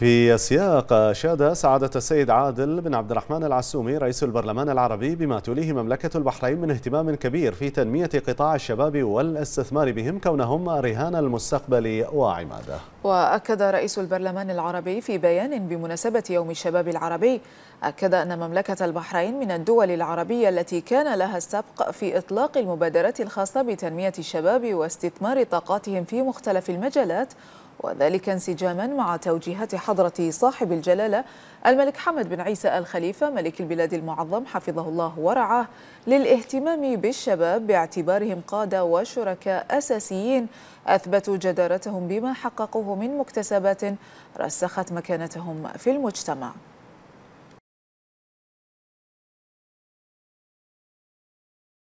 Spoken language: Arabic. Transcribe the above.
في سياق شاد سعادة السيد عادل بن عبد الرحمن العسومي رئيس البرلمان العربي بما توليه مملكة البحرين من اهتمام كبير في تنمية قطاع الشباب والاستثمار بهم كونهم رهان المستقبل وعماده. وأكد رئيس البرلمان العربي في بيان بمناسبة يوم الشباب العربي أكد أن مملكة البحرين من الدول العربية التي كان لها السبق في إطلاق المبادرات الخاصة بتنمية الشباب واستثمار طاقاتهم في مختلف المجالات وذلك انسجاما مع توجيهات حضرة صاحب الجلالة الملك حمد بن عيسى الخليفة ملك البلاد المعظم حفظه الله ورعاه للاهتمام بالشباب باعتبارهم قادة وشركاء أساسيين أثبتوا جدارتهم بما حققوه من مكتسبات رسخت مكانتهم في المجتمع